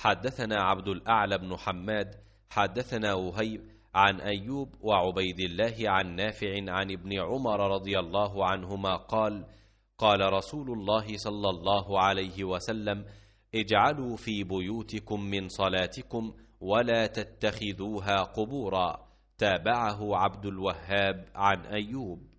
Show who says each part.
Speaker 1: حدثنا عبد الأعلى بن
Speaker 2: حماد حدثنا وهيب عن أيوب وعبيد الله عن نافع عن ابن عمر رضي الله عنهما قال قال رسول الله صلى الله عليه وسلم اجعلوا في بيوتكم من صلاتكم
Speaker 3: ولا تتخذوها قبورا تابعه عبد الوهاب عن
Speaker 4: أيوب